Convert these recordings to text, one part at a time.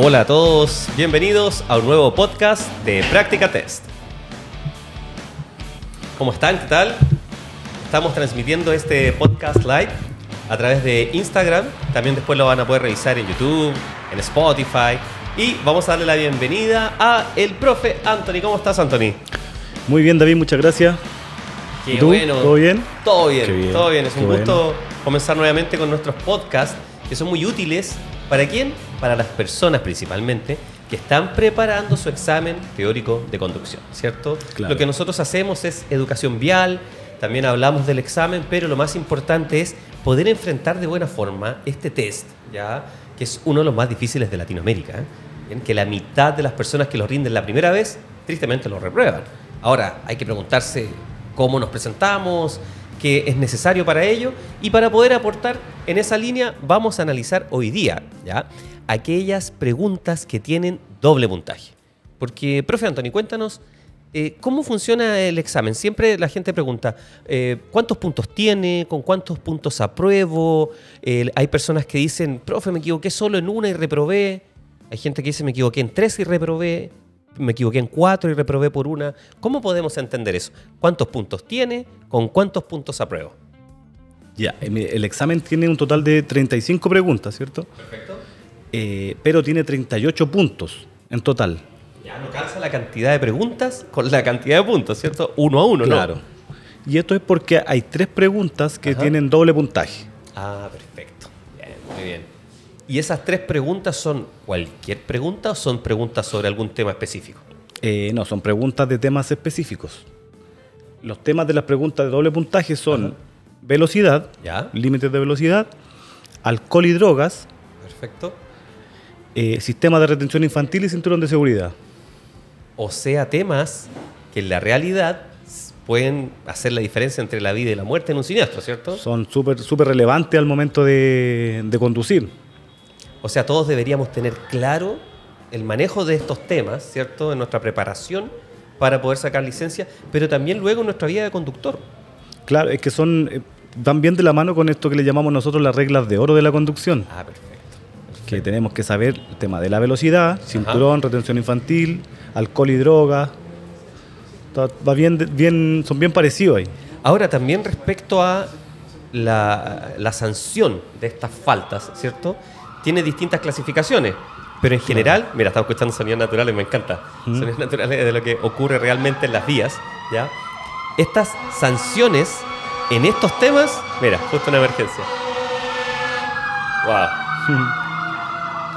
Hola a todos, bienvenidos a un nuevo podcast de Práctica Test. ¿Cómo están? ¿Qué tal? Estamos transmitiendo este podcast live a través de Instagram. También después lo van a poder revisar en YouTube, en Spotify. Y vamos a darle la bienvenida a el profe Anthony. ¿Cómo estás, Anthony? Muy bien, David, muchas gracias. Qué ¿Y ¿Todo bien? Todo bien, todo bien. Es un gusto comenzar nuevamente con nuestros podcasts que son muy útiles. ¿Para quién? para las personas principalmente que están preparando su examen teórico de conducción, ¿cierto? Lo que nosotros hacemos es educación vial, también hablamos del examen, pero lo más importante es poder enfrentar de buena forma este test, ¿ya? que es uno de los más difíciles de Latinoamérica, ¿eh? que la mitad de las personas que lo rinden la primera vez, tristemente lo reprueban. Ahora, hay que preguntarse cómo nos presentamos, qué es necesario para ello, y para poder aportar en esa línea vamos a analizar hoy día. ¿ya? aquellas preguntas que tienen doble puntaje. Porque, profe Anthony, cuéntanos eh, cómo funciona el examen. Siempre la gente pregunta, eh, ¿cuántos puntos tiene? ¿Con cuántos puntos apruebo? Eh, hay personas que dicen, profe, me equivoqué solo en una y reprobé. Hay gente que dice, me equivoqué en tres y reprobé. Me equivoqué en cuatro y reprobé por una. ¿Cómo podemos entender eso? ¿Cuántos puntos tiene? ¿Con cuántos puntos apruebo? Ya, el examen tiene un total de 35 preguntas, ¿cierto? Perfecto. Eh, pero tiene 38 puntos en total. Ya no calza la cantidad de preguntas con la cantidad de puntos, ¿cierto? Uno a uno, ¿no? Claro. Y esto es porque hay tres preguntas que tienen doble puntaje. Ah, perfecto. Bien, muy bien. ¿Y esas tres preguntas son cualquier pregunta o son preguntas sobre algún tema específico? Eh, no, son preguntas de temas específicos. Los temas de las preguntas de doble puntaje son velocidad, límites de velocidad, alcohol y drogas, Perfecto. Eh, sistema de retención infantil y cinturón de seguridad. O sea, temas que en la realidad pueden hacer la diferencia entre la vida y la muerte en un siniestro, ¿cierto? Son súper súper relevantes al momento de, conducir. O sea, todos deberíamos tener claro el manejo de estos temas, ¿cierto? En nuestra preparación para poder sacar licencia, pero también luego en nuestra vida de conductor. Claro, es que son eh, van bien de la mano con esto que le llamamos nosotros las reglas de oro de la conducción. Ah, perfecto que tenemos que saber el tema de la velocidad, cinturón, retención infantil, alcohol y droga. Va bien, bien, son bien parecidos ahí. Ahora, también respecto a la, sanción de estas faltas, ¿cierto? Tiene distintas clasificaciones, pero en general, mira, estaba escuchando sonidos naturales, me encanta. Sonidos naturales de lo que ocurre realmente en las vías, ¿ya? Estas sanciones en estos temas, mira, justo una emergencia.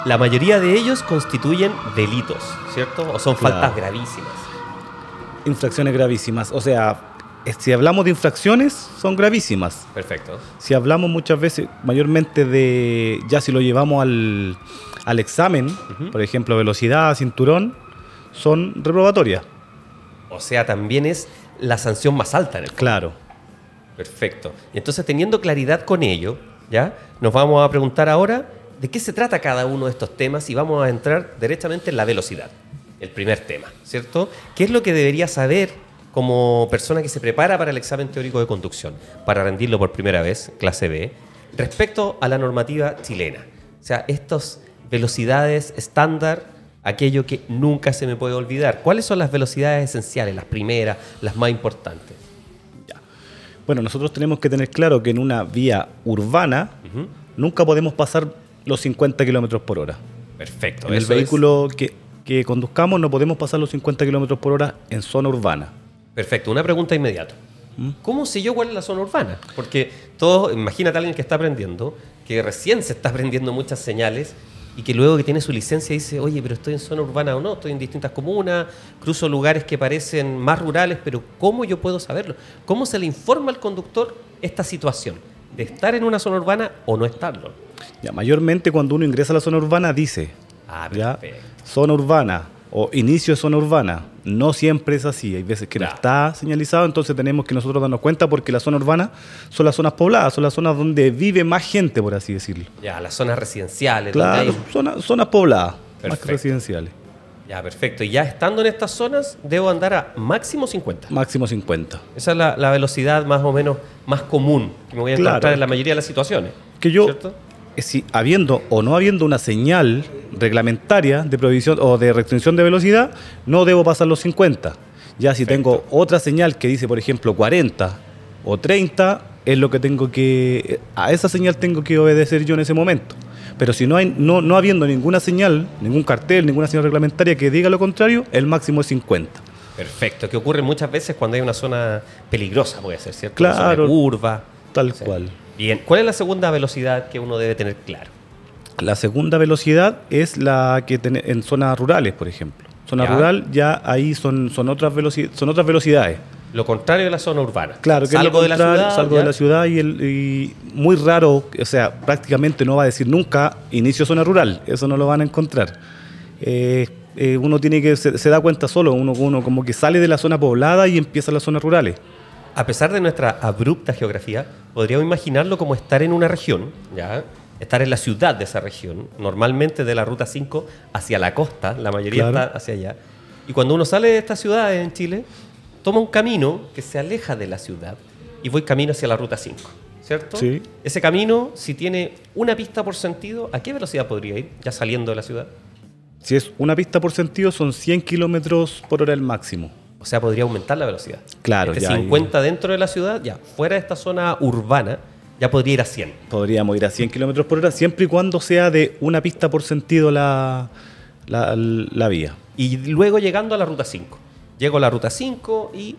la mayoría de ellos constituyen delitos, ¿cierto? O son faltas gravísimas. Infracciones gravísimas, o sea, eh, si hablamos de infracciones, son gravísimas. Perfecto. Si hablamos muchas veces, mayormente de, ya si lo llevamos al, al examen, por ejemplo, velocidad, cinturón, son reprobatorias. O sea, también es la sanción más alta. En el claro. Perfecto. entonces, teniendo claridad con ello, ¿ya? Nos vamos a preguntar ahora de qué se trata cada uno de estos temas y vamos a entrar directamente en la velocidad, el primer tema, ¿cierto? ¿Qué es lo que debería saber como persona que se prepara para el examen teórico de conducción, para rendirlo por primera vez, clase B, respecto a la normativa chilena? O sea, estas velocidades estándar, aquello que nunca se me puede olvidar. ¿Cuáles son las velocidades esenciales, las primeras, las más importantes? Bueno, nosotros tenemos que tener claro que en una vía urbana nunca podemos pasar los 50 kilómetros por hora. Perfecto. En el vehículo que, conduzcamos no podemos pasar los 50 kilómetros por hora en zona urbana. Perfecto. Una pregunta inmediata. ¿Mm? ¿Cómo sé yo cuál es la zona urbana? Porque todos, imagínate a alguien que está aprendiendo, que recién se está aprendiendo muchas señales y que luego que tiene su licencia dice, oye, pero estoy en zona urbana o no, estoy en distintas comunas, cruzo lugares que parecen más rurales, pero ¿cómo yo puedo saberlo? ¿Cómo se le informa al conductor esta situación? de estar en una zona urbana o no estarlo. Ya, mayormente cuando uno ingresa a la zona urbana dice, ah, zona urbana o inicio de zona urbana. No siempre es así, hay veces que no está señalizado, entonces tenemos que nosotros darnos cuenta porque la zona urbana son las zonas pobladas, son las zonas donde vive más gente, por así decirlo. Ya, las zonas residenciales. Claro, hay... zonas, pobladas, más que residenciales. Ya, perfecto. Y ya estando en estas zonas, debo andar a máximo 50. Máximo 50. Esa es la, velocidad más o menos más común que me voy a encontrar en la mayoría de las situaciones. Que yo, eh, si habiendo o no habiendo una señal reglamentaria de prohibición o de restricción de velocidad, no debo pasar los 50. Ya si tengo otra señal que dice, por ejemplo, 40 o 30, es lo que tengo que. A esa señal tengo que obedecer yo en ese momento. Pero si no, hay, no, no habiendo ninguna señal, ningún cartel, ninguna señal reglamentaria que diga lo contrario, el máximo es 50. Perfecto, que ocurre muchas veces cuando hay una zona peligrosa, a ser, ¿cierto? Claro. Una curva. Tal cual. Bien, ¿cuál es la segunda velocidad que uno debe tener claro? La segunda velocidad es la que tiene en zonas rurales, por ejemplo. Zona rural ya ahí son, son, otras son otras velocidades. Lo contrario de la zona urbana. Claro, que salgo de la ciudad. Salgo de la ciudad y, el, muy raro, o sea, prácticamente no va a decir nunca inicio zona rural, eso no lo van a encontrar. Eh, eh, uno tiene que, se, da cuenta solo, uno, como que sale de la zona poblada y empieza las zonas rurales. A pesar de nuestra abrupta geografía, podríamos imaginarlo como estar en una región, ¿ya? estar en la ciudad de esa región, normalmente de la ruta 5 hacia la costa, la mayoría está hacia allá. Y cuando uno sale de estas ciudades en Chile, toma un camino que se aleja de la ciudad y voy camino hacia la ruta 5, ¿cierto? Sí. Ese camino, si tiene una pista por sentido, ¿a qué velocidad podría ir ya saliendo de la ciudad? Si es una pista por sentido, son 100 kilómetros por hora el máximo. O sea, podría aumentar la velocidad. Claro, este ya 50 dentro de la ciudad, ya fuera de esta zona urbana, ya podría ir a 100. Podríamos ir a 100 kilómetros por hora, siempre y cuando sea de una pista por sentido la, la vía. Y luego llegando a la ruta 5. Llego a la ruta 5 y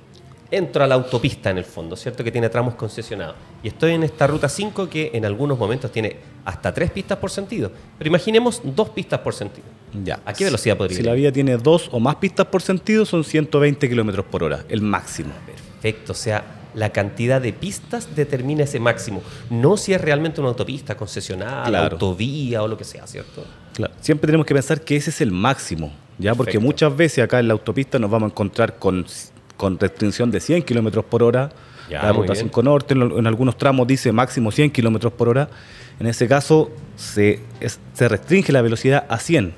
entro a la autopista en el fondo, ¿cierto? Que tiene tramos concesionados. Y estoy en esta ruta 5 que en algunos momentos tiene hasta tres pistas por sentido. Pero imaginemos dos pistas por sentido. Ya. ¿A qué velocidad podría ir? Si la vía tiene dos o más pistas por sentido, son 120 kilómetros por hora, el máximo. Perfecto, o sea, la cantidad de pistas determina ese máximo, no si es realmente una autopista concesionada, autovía o lo que sea, ¿cierto? Siempre tenemos que pensar que ese es el máximo, ya porque muchas veces acá en la autopista nos vamos a encontrar con, con restricción de 100 kilómetros por hora. la ruta 5 Norte en, algunos tramos dice máximo 100 kilómetros por hora. En ese caso se, se restringe la velocidad a 100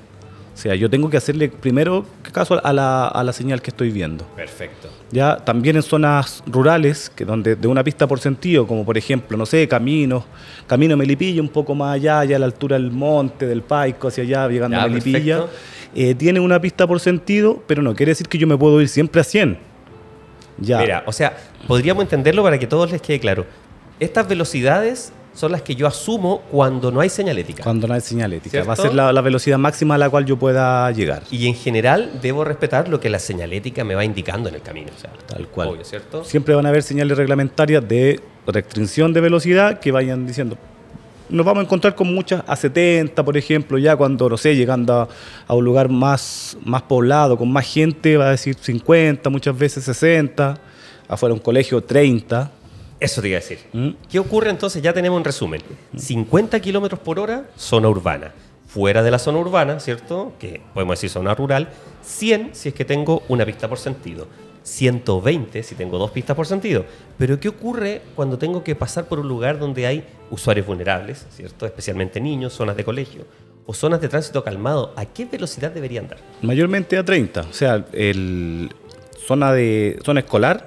o sea, yo tengo que hacerle primero caso a la, señal que estoy viendo. Perfecto. Ya también en zonas rurales, que donde de una pista por sentido, como por ejemplo, no sé, caminos, camino Melipilla, un poco más allá, ya a la altura del monte, del Paico, hacia allá, llegando a Melipilla, eh, tiene una pista por sentido, pero no quiere decir que yo me puedo ir siempre a 100. Ya. Mira, o sea, podríamos entenderlo para que todos les quede claro. Estas velocidades son las que yo asumo cuando no hay señalética. Cuando no hay señalética. Va a ser la, velocidad máxima a la cual yo pueda llegar. Y en general debo respetar lo que la señalética me va indicando en el camino. Tal cual. Siempre van a haber señales reglamentarias de restricción de velocidad que vayan diciendo. Nos vamos a encontrar con muchas a 70, por ejemplo, ya cuando, no sé, llegando a, un lugar más, más poblado, con más gente, va a decir 50, muchas veces 60, afuera un colegio 30 eso te iba a decir. ¿Mm? ¿Qué ocurre entonces? Ya tenemos un resumen. 50 kilómetros por hora, zona urbana. Fuera de la zona urbana, ¿cierto? Que podemos decir zona rural. 100 si es que tengo una pista por sentido. 120 si tengo dos pistas por sentido. Pero ¿qué ocurre cuando tengo que pasar por un lugar donde hay usuarios vulnerables, ¿cierto? Especialmente niños, zonas de colegio o zonas de tránsito calmado. ¿A qué velocidad deberían andar? Mayormente a 30. O sea, el zona, de, zona escolar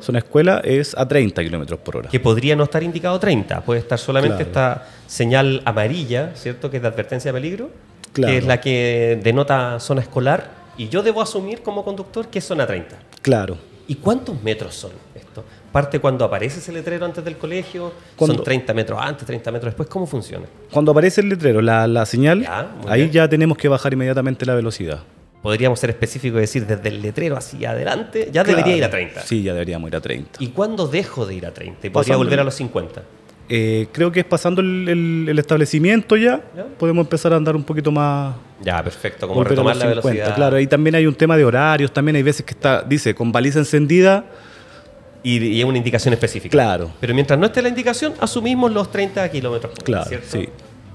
zona escuela es a 30 kilómetros por hora. Que podría no estar indicado 30, puede estar solamente esta señal amarilla, ¿cierto? Que es de advertencia de peligro, que es la que denota zona escolar, y yo debo asumir como conductor que es zona 30. Claro. ¿Y cuántos metros son esto? ¿Parte cuando aparece ese letrero antes del colegio? ¿Son 30 metros antes, 30 metros después? ¿Cómo funciona? Cuando aparece el letrero, la, señal, ahí ya tenemos que bajar inmediatamente la velocidad podríamos ser específicos y decir desde el letrero hacia adelante, ya debería ir a 30. Sí, ya deberíamos ir a 30. ¿Y cuándo dejo de ir a 30? podría volver a los 50? Eh, creo que es pasando el, establecimiento ya, podemos empezar a andar un poquito más. Ya, perfecto, como retomar la velocidad. Claro, ahí también hay un tema de horarios, también hay veces que está, dice, con baliza encendida. Y, y es una indicación específica. Claro. Pero mientras no esté la indicación, asumimos los 30 kilómetros. Claro, sí.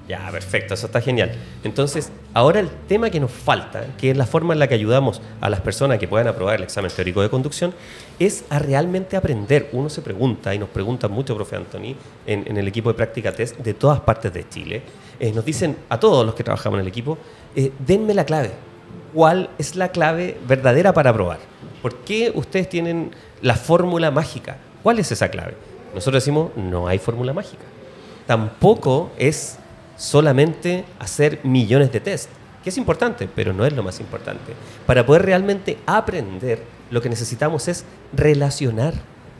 Ya, perfecto, eso está genial. Entonces, ahora el tema que nos falta, que es la forma en la que ayudamos a las personas que puedan aprobar el examen teórico de conducción, es a realmente aprender. Uno se pregunta, y nos pregunta mucho, profe Anthony, en, el equipo de práctica test de todas partes de Chile. Eh, nos dicen a todos los que trabajamos en el equipo, eh, denme la clave. ¿Cuál es la clave verdadera para aprobar? ¿Por qué ustedes tienen la fórmula mágica? ¿Cuál es esa clave? Nosotros decimos, no hay fórmula mágica. Tampoco es solamente hacer millones de test, que es importante, pero no es lo más importante. Para poder realmente aprender, lo que necesitamos es relacionar.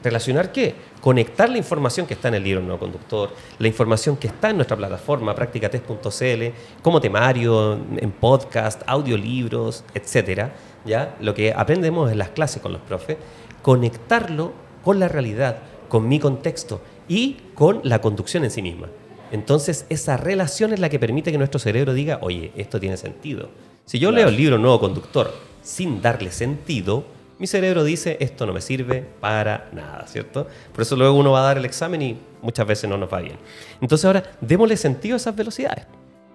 ¿Relacionar qué? Conectar la información que está en el libro Nuevo Conductor, la información que está en nuestra plataforma, practicatest.cl, como temario, en podcast, audiolibros, etcétera, ¿ya? Lo que aprendemos en las clases con los profes, conectarlo con la realidad, con mi contexto y con la conducción en sí misma. Entonces, esa relación es la que permite que nuestro cerebro diga, oye, esto tiene sentido. Si yo leo el libro Nuevo Conductor sin darle sentido, mi cerebro dice, esto no me sirve para nada, ¿cierto? Por eso luego uno va a dar el examen y muchas veces no nos va bien. Entonces ahora, démosle sentido a esas velocidades,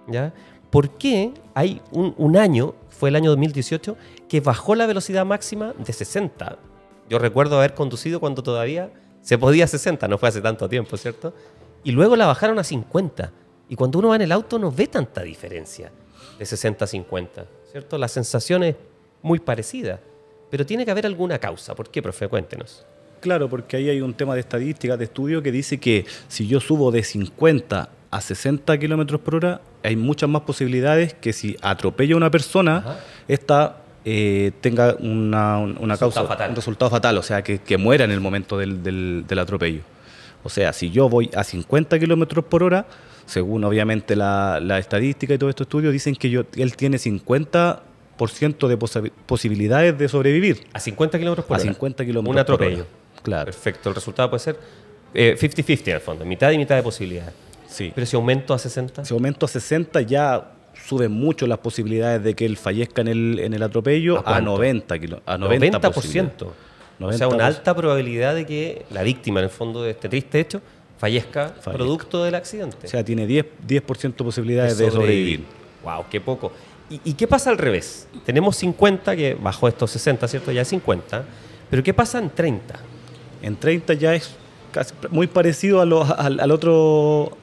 ¿ya? ¿Por qué hay un, un año, fue el año 2018, que bajó la velocidad máxima de 60? Yo recuerdo haber conducido cuando todavía se podía 60, no fue hace tanto tiempo, ¿cierto? y luego la bajaron a 50. Y cuando uno va en el auto no ve tanta diferencia de 60 a 50, ¿cierto? La sensación es muy parecida, pero tiene que haber alguna causa. ¿Por qué, profe? Cuéntenos. Claro, porque ahí hay un tema de estadística, de estudio, que dice que si yo subo de 50 a 60 kilómetros por hora, hay muchas más posibilidades que si atropello a una persona, esta eh, tenga una, causa, un resultado fatal, o sea, que, muera en el momento del atropello. O sea, si yo voy a 50 kilómetros por hora, según obviamente la, estadística y todo estos estudios, dicen que yo, él tiene 50 de posibilidades de sobrevivir. A 50 kilómetros por hora. A 50 kilómetros Un atropello. Claro. Perfecto. El resultado puede ser 50-50 eh, al fondo, mitad y mitad de posibilidades. Sí. Pero si aumento a 60. Si aumento a 60 ya suben mucho las posibilidades de que él fallezca en el, atropello a, 90 kilómetros. A 90%. 90% o sea, una alta probabilidad de que la víctima, en el fondo, de este triste hecho, fallezca, producto del accidente. O sea, tiene 10%, 10 posibilidades de sobrevivir. ¡Wow! ¡Qué poco! ¿Y, ¿Y, qué pasa al revés? Tenemos 50, que bajó estos 60, ¿cierto? Ya es 50. Pero ¿qué pasa en 30? En 30 ya es muy parecido a al, otro,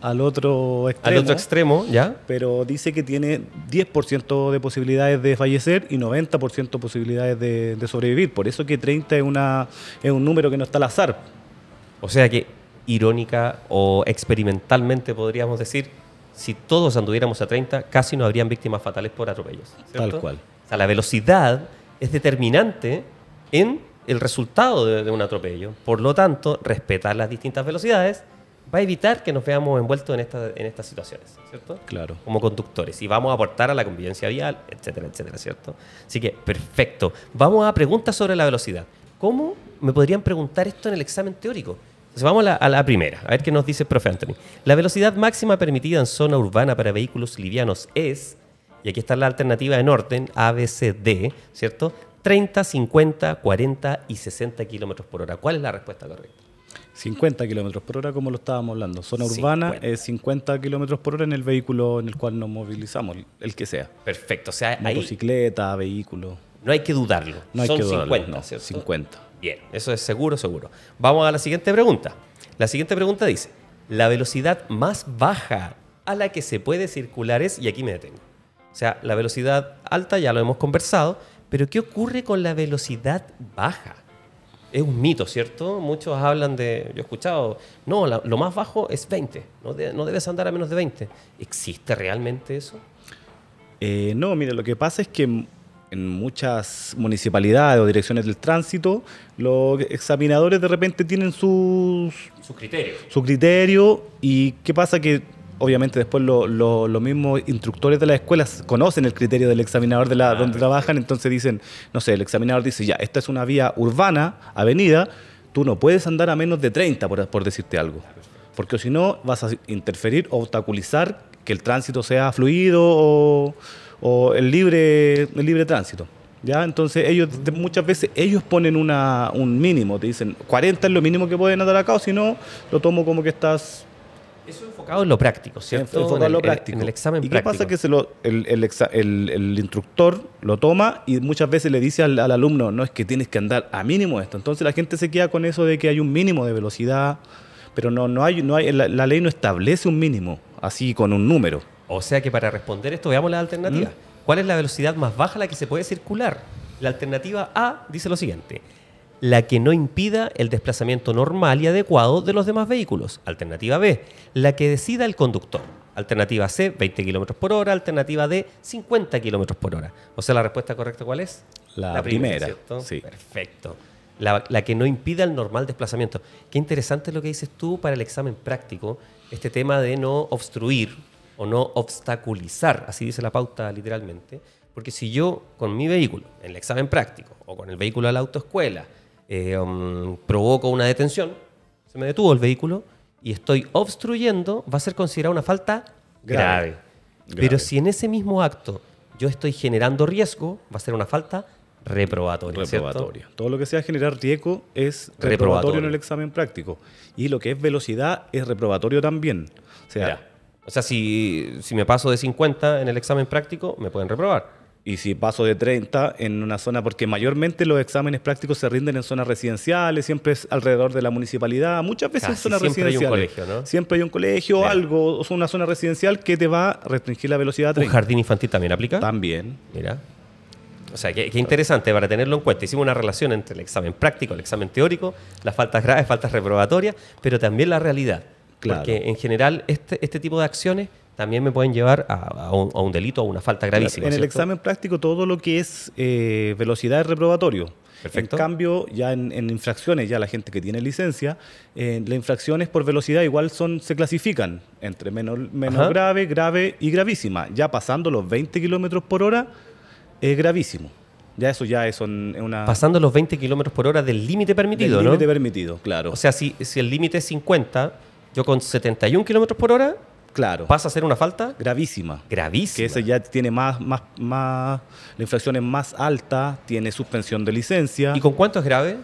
al otro extremo. ya. Pero dice que tiene 10% de posibilidades de fallecer y 90% posibilidades de, sobrevivir. Por eso que 30 es, una, un número que no está al azar. O sea que irónica o experimentalmente podríamos decir, si todos anduviéramos a 30, casi no habrían víctimas fatales por atropellos. Tal cual. O sea, la velocidad es determinante en el resultado de, un atropello. Por lo tanto, respetar las distintas velocidades va a evitar que nos veamos envueltos en, en estas situaciones, ¿cierto? Claro. Como conductores. Y vamos a aportar a la convivencia vial, etcétera, etcétera, ¿cierto? Así que, perfecto. Vamos a preguntas sobre la velocidad. ¿Cómo me podrían preguntar esto en el examen teórico? vamos a la, primera, a ver qué nos dice el profe Anthony. La velocidad máxima permitida en zona urbana para vehículos livianos es y aquí está la alternativa en orden, A, ¿cierto? 30, 50, 40 y 60 kilómetros por hora. ¿Cuál es la respuesta correcta? 50 kilómetros por hora, como lo estábamos hablando. Zona urbana es 50 kilómetros por hora en el vehículo en el cual nos movilizamos, el que sea. Perfecto. O sea, Motocicleta, vehículo. No hay que dudarlo. No hay Son que dudarlo, 50, 50. Bien, eso es seguro, seguro. Vamos a la siguiente pregunta. La siguiente pregunta dice, la velocidad más baja a la que se puede circular es, y aquí me detengo. O sea, la velocidad alta ya lo hemos conversado, pero ¿qué ocurre con la velocidad baja? Es un mito, ¿cierto? Muchos hablan de, yo he escuchado, no, lo más bajo es 20, no, debes andar a menos de 20. ¿Existe realmente eso? Eh, no, mire, lo que pasa es que en muchas municipalidades o direcciones del tránsito, los examinadores de repente tienen sus, Sus criterios. Su criterio y qué pasa que obviamente después los mismos instructores de las escuelas conocen el criterio del examinador de la, donde trabajan, entonces dicen, no sé, el examinador dice, ya, esta es una vía urbana, avenida, tú no puedes andar a menos de 30, por, decirte algo, porque si no vas a interferir, obstaculizar que el tránsito sea fluido o, el, libre, el libre tránsito. ¿Ya? Entonces ellos muchas veces ellos ponen una, un mínimo, te dicen 40 es lo mínimo que pueden andar acá o si no, lo tomo como que estás eso enfocado en lo práctico, ¿cierto? Enfocado en, lo práctico. ¿Y qué pasa? Que el, instructor lo toma y muchas veces le dice al, alumno, no, es que tienes que andar a mínimo esto. Entonces la gente se queda con eso de que hay un mínimo de velocidad, pero no, no hay, no hay la, ley no establece un mínimo, así con un número. O sea que para responder esto, veamos las alternativas. ¿Mm? ¿Cuál es la velocidad más baja a la que se puede circular? La alternativa A dice lo siguiente la que no impida el desplazamiento normal y adecuado de los demás vehículos. Alternativa B, la que decida el conductor. Alternativa C, 20 km por hora. Alternativa D, 50 km por hora. O sea, la respuesta correcta, ¿cuál es? La, primera. Perfecto. La, la, que no impida el normal desplazamiento. Qué interesante lo que dices tú para el examen práctico, este tema de no obstruir o no obstaculizar, así dice la pauta literalmente, porque si yo con mi vehículo en el examen práctico o con el vehículo a la autoescuela eh, um, provoco una detención, se me detuvo el vehículo y estoy obstruyendo, va a ser considerada una falta grave. Pero si en ese mismo acto yo estoy generando riesgo, va a ser una falta reprobatoria. Reprobatoria. Todo lo que sea generar riesgo es reprobatorio, en el examen práctico. Y lo que es velocidad es reprobatorio también. O sea, o sea si, si me paso de 50 en el examen práctico, me pueden reprobar. Y si paso de 30 en una zona, porque mayormente los exámenes prácticos se rinden en zonas residenciales, siempre es alrededor de la municipalidad, muchas veces en zonas siempre Hay un colegio, ¿no? Siempre hay un colegio, o algo, o una zona residencial que te va a restringir la velocidad. ¿Un jardín infantil también aplica? También. Mira. O sea, qué, interesante para tenerlo en cuenta. Hicimos una relación entre el examen práctico, el examen teórico, las faltas graves, faltas reprobatorias, pero también la realidad. Claro. Porque en general este, este tipo de acciones también me pueden llevar a, un, delito o una falta gravísima. En el examen práctico todo lo que es eh, velocidad es reprobatorio. Perfecto. En cambio, ya en, infracciones, ya la gente que tiene licencia, eh, las infracciones por velocidad igual son se clasifican entre menos grave, grave y gravísima. Ya pasando los 20 kilómetros por hora es gravísimo. Ya eso ya es una... Pasando los 20 kilómetros por hora del límite permitido, del límite permitido, claro. O sea, si, si el límite es 50, yo con 71 kilómetros por hora Claro. ¿Pasa a ser una falta? Gravísima. Gravísima. Que ese ya tiene más, más, más. La inflación es más alta, tiene suspensión de licencia. ¿Y con cuánto es grave?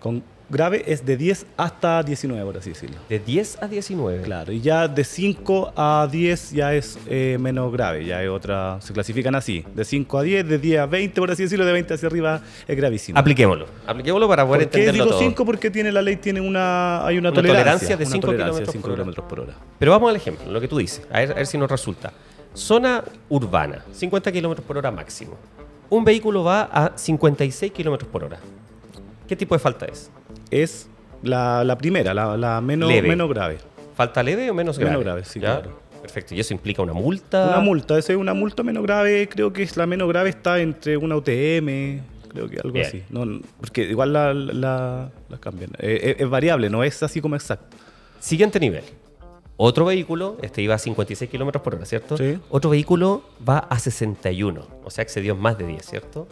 Con grave es de 10 hasta 19, por así decirlo. De 10 a 19. Claro, y ya de 5 a 10 ya es eh, menos grave, ya hay otra, se clasifican así, de 5 a 10, de 10 a 20, por así decirlo, de 20 hacia arriba es gravísimo. Apliquémoslo, apliquémoslo para poder ¿Por qué digo 5? Porque tiene la ley tiene una hay una, tolerancia, de 5 kilómetros, por hora. Pero vamos al ejemplo, lo que tú dices, a ver, a ver si nos resulta. Zona urbana, 50 kilómetros por hora máximo. Un vehículo va a 56 kilómetros por hora. ¿Qué tipo de falta es? es la, primera, la, menos, menos grave. ¿Falta leve o menos grave? Menos grave, sí, claro. Perfecto. ¿Y eso implica una multa? Una multa, esa es una multa menos grave, creo que es la menos grave está entre una UTM, creo que algo así. No, porque igual la, la, cambian. Es, eh, eh, es, variable, no es así como exacto. Siguiente nivel. Otro vehículo, este iba a 56 kilómetros por hora, ¿cierto? Sí. Otro vehículo va a 61, o sea, excedió más de 10, ¿cierto?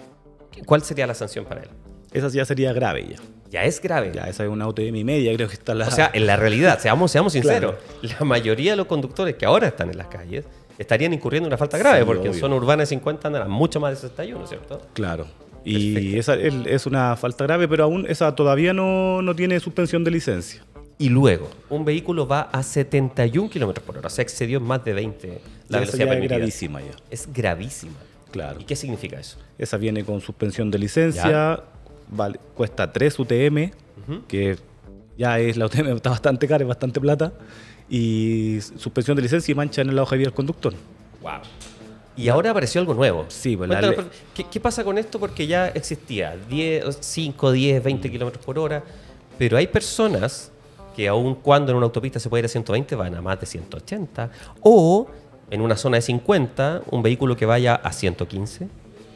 ¿Cuál sería la sanción para él? Esa ya sería grave ya ya es grave. Ya, esa es una de mi media, creo que está la. O sea, en la realidad, seamos, seamos sinceros, la mayoría de los conductores que ahora están en las calles estarían incurriendo en una falta grave, porque son en zona urbana de 50 andarán mucho más de 61, ¿cierto? Claro. Y esa es, una falta grave, pero aún esa todavía no, tiene suspensión de licencia. Y luego, un vehículo va a 71 kilómetros por hora, se sea, excedió más de 20 la velocidad Es gravísima ya. Es gravísima. Claro. ¿Y qué significa eso? Esa viene con suspensión de licencia, vale, cuesta 3 UTM, que ya es la UTM, está bastante cara, es bastante plata, y suspensión de licencia y mancha en la hoja de vida del conductor. Wow. Y ahora apareció algo nuevo. Sí, pues ¿qué, ¿qué, pasa con esto? Porque ya existía 10, 5, 10, 20 kilómetros por hora, pero hay personas que aun cuando en una autopista se puede ir a 120 van a más de 180, o en una zona de 50 un vehículo que vaya a 115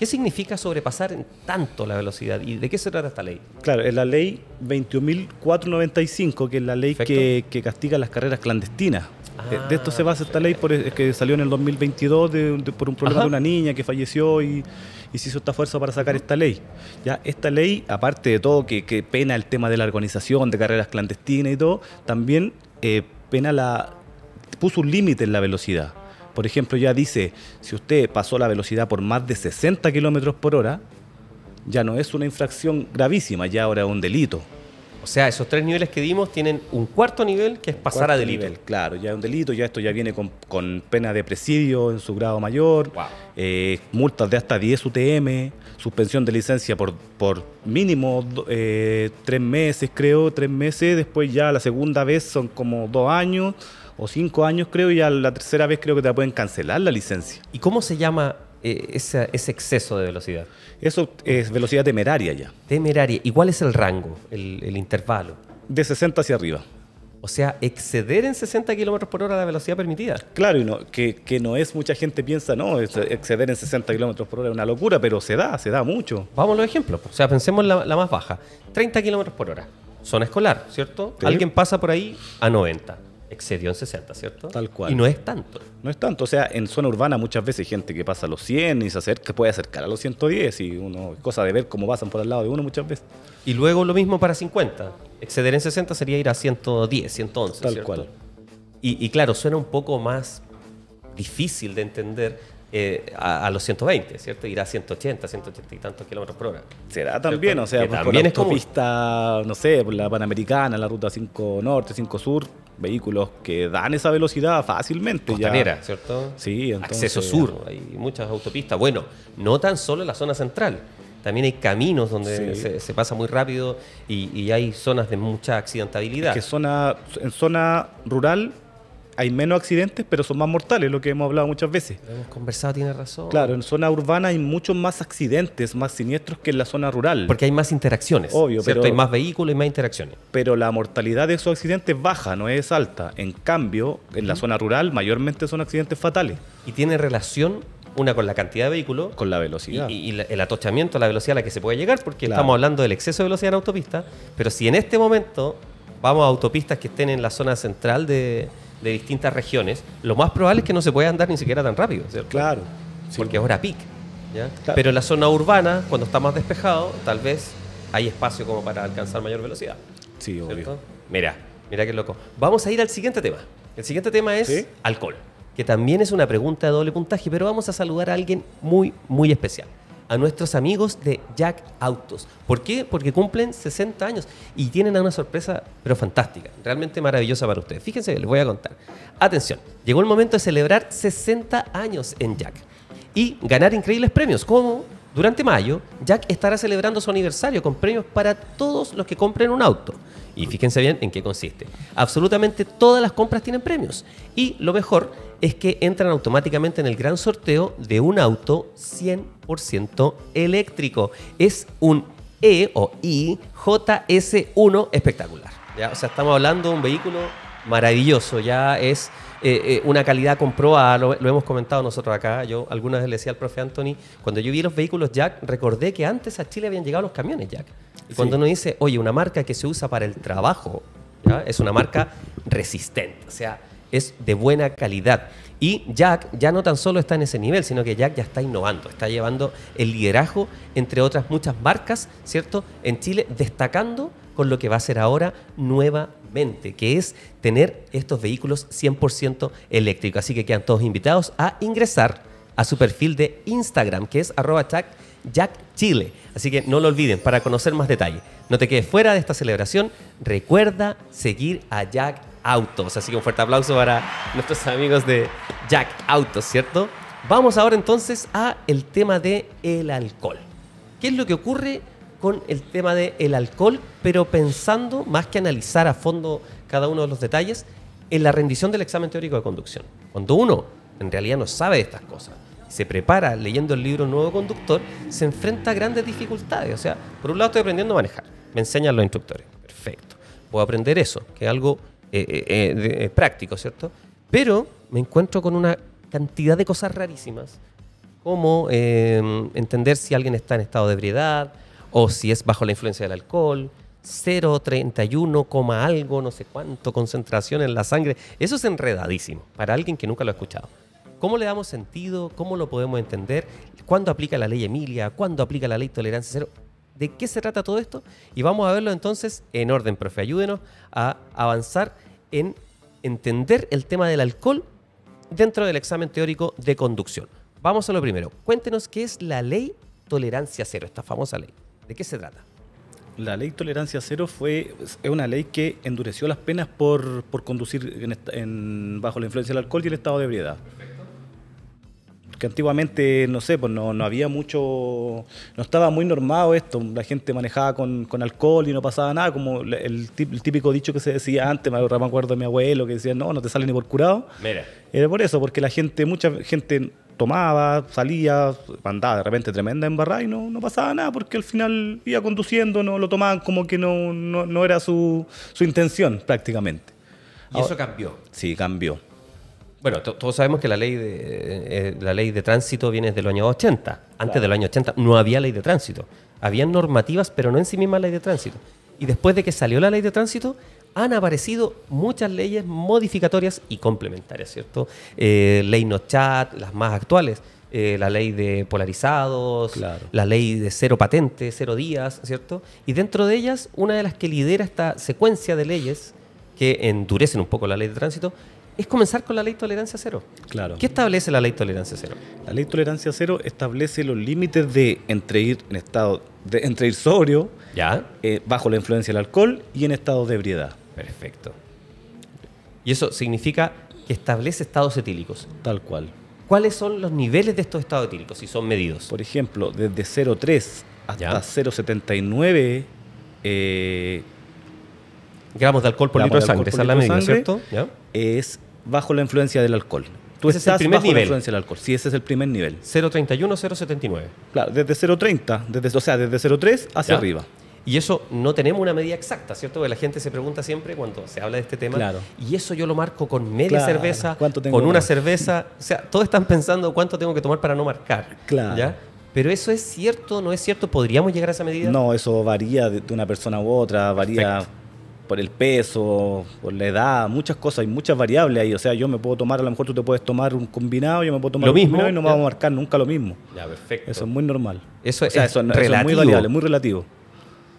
¿Qué significa sobrepasar tanto la velocidad y de qué se trata esta ley? Claro, es la ley 21.495, que es la ley que, castiga las carreras clandestinas. de esto se ah, basa esta ley, que salió en el 2022 por un problema de una niña que falleció y, se hizo esta fuerza para sacar esta ley. Ya, esta ley, aparte de todo que, pena el tema de la organización de carreras clandestinas y todo, también eh, pena la puso un límite en la velocidad. Por ejemplo, ya dice, si usted pasó la velocidad por más de 60 kilómetros por hora, ya no es una infracción gravísima, ya ahora es un delito. O sea, esos tres niveles que dimos tienen un cuarto nivel que es pasar a delito. claro, ya es un delito, ya esto ya viene con, pena de presidio en su grado mayor, eh, multas de hasta 10 UTM, suspensión de licencia por, por mínimo eh, tres meses, creo, tres meses, después ya la segunda vez son como dos años o cinco años, creo, y a la tercera vez creo que te pueden cancelar la licencia. ¿Y cómo se llama eh, ese, exceso de velocidad? Eso es velocidad temeraria ya. Temeraria. ¿Y cuál es el rango, el, intervalo? De 60 hacia arriba. O sea, exceder en 60 kilómetros por hora la velocidad permitida. Claro, y no, que, no es, mucha gente piensa, no, exceder en 60 kilómetros por hora es una locura, pero se da, se da mucho. Vamos a los ejemplos. O sea, pensemos en la, más baja: 30 kilómetros por hora. Zona escolar, ¿cierto? Alguien pasa por ahí a 90 excedió en 60, ¿cierto? Tal cual. Y no es tanto. No es tanto. O sea, en zona urbana muchas veces hay gente que pasa a los 100 y se acerca, puede acercar a los 110 y uno, cosa de ver cómo pasan por al lado de uno muchas veces. Y luego lo mismo para 50. Exceder en 60 sería ir a 110, 111. Tal cual. y claro, suena un poco más difícil de entender, eh, a, los 120, ¿cierto? Irá a 180, 180 y tantos kilómetros por hora. Será también, o sea, también autopista, no sé, la Panamericana, la ruta 5 Norte, 5 Sur, vehículos que dan esa velocidad fácilmente. Costanera, ¿cierto? Sí, entonces... Acceso sur, hay muchas autopistas. Bueno, no tan solo en la zona central. También hay caminos donde se, pasa muy rápido y, y, hay zonas de mucha accidentabilidad. que zona, en zona rural hay menos accidentes, pero son más mortales, lo que hemos hablado muchas veces. Lo hemos conversado, tiene razón. Claro, en zona urbana hay muchos más accidentes, más siniestros que en la zona rural. Porque hay más interacciones. Obvio, ¿cierto? Pero, hay más vehículos y más interacciones. Pero la mortalidad de esos accidentes baja, no es alta. En cambio, en la zona rural mayormente son accidentes fatales. ¿Y tiene relación una con la cantidad de vehículos. Con la velocidad. Y, el atochamiento, la velocidad a la que se puede llegar, porque estamos hablando del exceso de velocidad en autopista. Pero si en este momento vamos a autopistas que estén en la zona central de, de distintas regiones, lo más probable es que no se pueda andar ni siquiera tan rápido, ¿cierto? Claro. Porque ahora hora Pero en la zona urbana, cuando está más despejado, tal vez hay espacio como para alcanzar mayor velocidad. Sí, obvio. Mira, mira qué loco. Vamos a ir al siguiente tema. El siguiente tema es alcohol, que también es una pregunta de doble puntaje, pero vamos a saludar a alguien muy, muy especial a nuestros amigos de Jack Autos. ¿Por qué? Porque cumplen 60 años y tienen una sorpresa, pero fantástica, realmente maravillosa para ustedes. Fíjense, les voy a contar. Atención, llegó el momento de celebrar 60 años en Jack y ganar increíbles premios como durante mayo, Jack estará celebrando su aniversario con premios para todos los que compren un auto. Y fíjense bien en qué consiste. Absolutamente todas las compras tienen premios. Y lo mejor es que entran automáticamente en el gran sorteo de un auto 100% eléctrico. Es un E o I JS1 espectacular. ¿ya? O sea, estamos hablando de un vehículo maravilloso. Ya es eh, eh, una calidad comprobada, lo, hemos comentado nosotros acá. Yo algunas veces le decía al profe Anthony, cuando yo vi los vehículos Jack, recordé que antes a Chile habían llegado los camiones Jack. Y cuando uno dice, oye, una marca que se usa para el trabajo, es una marca resistente, o sea, es de buena calidad. Y Jack ya no tan solo está en ese nivel, sino que Jack ya está innovando, está llevando el liderazgo, entre otras muchas marcas, ¿cierto?, en Chile, destacando con lo que va a ser ahora nueva que es tener estos vehículos 100% eléctricos. Así que quedan todos invitados a ingresar a su perfil de Instagram, que es arroba Jack Chile. Así que no lo olviden para conocer más detalles. No te quedes fuera de esta celebración. Recuerda seguir a Jack Autos. Así que un fuerte aplauso para nuestros amigos de Jack Autos, ¿cierto? Vamos ahora entonces a el tema de el alcohol. ¿Qué es lo que ocurre con el tema del el alcohol, pero pensando, más que analizar a fondo cada uno de los detalles, en la rendición del examen teórico de conducción. Cuando uno en realidad no sabe estas cosas, se prepara leyendo el libro Nuevo Conductor, se enfrenta a grandes dificultades. O sea, por un lado estoy aprendiendo a manejar, me enseñan los instructores, perfecto. Puedo aprender eso, que es algo eh, eh, eh, práctico, ¿cierto? Pero me encuentro con una cantidad de cosas rarísimas, como entender si alguien está en estado de ebriedad, o si es bajo la influencia del alcohol, 0,31, algo, no sé cuánto, concentración en la sangre. Eso es enredadísimo para alguien que nunca lo ha escuchado. ¿Cómo le damos sentido? ¿Cómo lo podemos entender? ¿Cuándo aplica la ley Emilia? ¿Cuándo aplica la ley tolerancia cero? ¿De qué se trata todo esto? Y vamos a verlo entonces en orden, profe. Ayúdenos a avanzar en entender el tema del alcohol dentro del examen teórico de conducción. Vamos a lo primero. Cuéntenos qué es la ley tolerancia cero, esta famosa ley. ¿De qué se trata? La ley tolerancia cero fue es una ley que endureció las penas por, conducir bajo la influencia del alcohol y el estado de ebriedad. Que antiguamente, no sé, pues no, había mucho, no estaba muy normado esto, la gente manejaba con, alcohol y no pasaba nada, como el, típico dicho que se decía antes, me acuerdo de mi abuelo que decía, no, no te sale ni por curado. Era por eso, porque la gente, mucha gente tomaba, salía, mandaba de repente tremenda embarrada y no, no pasaba nada porque al final iba conduciendo, no lo tomaban como que no, era su, intención prácticamente. ¿Y eso cambió? Sí, cambió. Bueno, todos sabemos que la ley de, eh, eh, la ley de tránsito viene desde los años 80. Antes del año 80 no había ley de tránsito. Habían normativas, pero no en sí misma ley de tránsito. Y después de que salió la ley de tránsito, han aparecido muchas leyes modificatorias y complementarias, ¿cierto? Eh, ley no chat, las más actuales, eh, la ley de polarizados, la ley de cero patentes, cero días, ¿cierto? Y dentro de ellas, una de las que lidera esta secuencia de leyes que endurecen un poco la ley de tránsito es comenzar con la ley tolerancia cero. Claro. ¿Qué establece la ley tolerancia cero? La ley tolerancia cero establece los límites de entre ir en estado de entre sobrio, ya. Eh, bajo la influencia del alcohol y en estado de ebriedad. Perfecto. Y eso significa que establece estados etílicos. Tal cual. ¿Cuáles son los niveles de estos estados etílicos si son medidos? Por ejemplo, desde 0,3 hasta 0,79 gramos eh, de alcohol por litro de, sangre. es la ¿cierto? Es bajo la influencia del alcohol. Tú ese estás es el primer nivel. la influencia del alcohol. si ese es el primer nivel. 0,31, 0,79. Claro, desde 0,30, desde, o sea, desde 0,3 hacia arriba. Y eso no tenemos una medida exacta, ¿cierto? Porque la gente se pregunta siempre cuando se habla de este tema. Y eso yo lo marco con media cerveza, ¿Cuánto tengo con una cerveza. O sea, todos están pensando cuánto tengo que tomar para no marcar. Claro. ¿ya? Pero eso es cierto, no es cierto. ¿Podríamos llegar a esa medida? No, eso varía de una persona u otra, varía por el peso, por la edad, muchas cosas, hay muchas variables ahí. O sea, yo me puedo tomar, a lo mejor tú te puedes tomar un combinado, yo me puedo tomar lo un mismo, combinado y no me vamos a marcar nunca lo mismo. Ya, perfecto. Eso es muy normal. Eso, es, muy variable, muy relativo.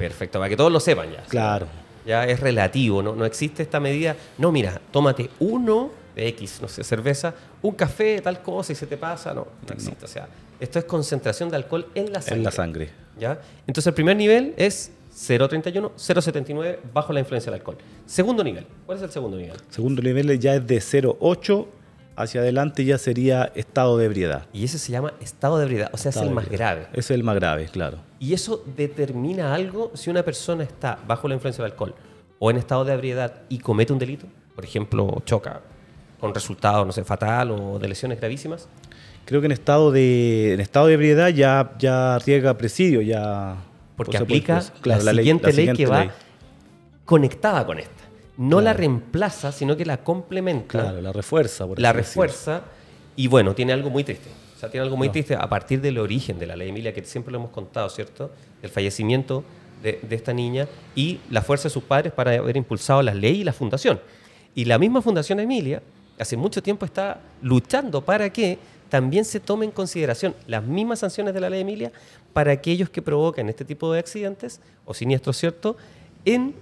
Perfecto, para que todos lo sepan ya. Claro. Ya es relativo, ¿no? No existe esta medida. No, mira, tómate uno de X, no sé, cerveza, un café, tal cosa, y se te pasa. No, no existe. O sea, esto es concentración de alcohol en la sangre. En la sangre. ¿Ya? Entonces, el primer nivel es 0,31, 0,79 bajo la influencia del alcohol. Segundo nivel, ¿cuál es el segundo nivel? Segundo nivel ya es de 0,8 hacia adelante ya sería estado de ebriedad. Y ese se llama estado de ebriedad, o sea, es el más grave. Es el más grave, claro. ¿Y eso determina algo si una persona está bajo la influencia del alcohol o en estado de ebriedad y comete un delito? Por ejemplo, choca con resultado, no sé, fatal o de lesiones gravísimas. Creo que en estado de, en estado de ebriedad ya, ya arriesga presidio, ya... Porque aplica la, siguiente ley, que va conectada con esto no la reemplaza, sino que la complementa. Claro, la refuerza. Por la refuerza y bueno, tiene algo muy triste. O sea, tiene algo muy triste a partir del origen de la ley Emilia, que siempre lo hemos contado, ¿cierto? El fallecimiento de, de, esta niña y la fuerza de sus padres para haber impulsado la ley y la fundación. Y la misma Fundación Emilia hace mucho tiempo está luchando para que también se tomen en consideración las mismas sanciones de la ley Emilia para aquellos que provocan este tipo de accidentes o siniestros, ¿cierto? En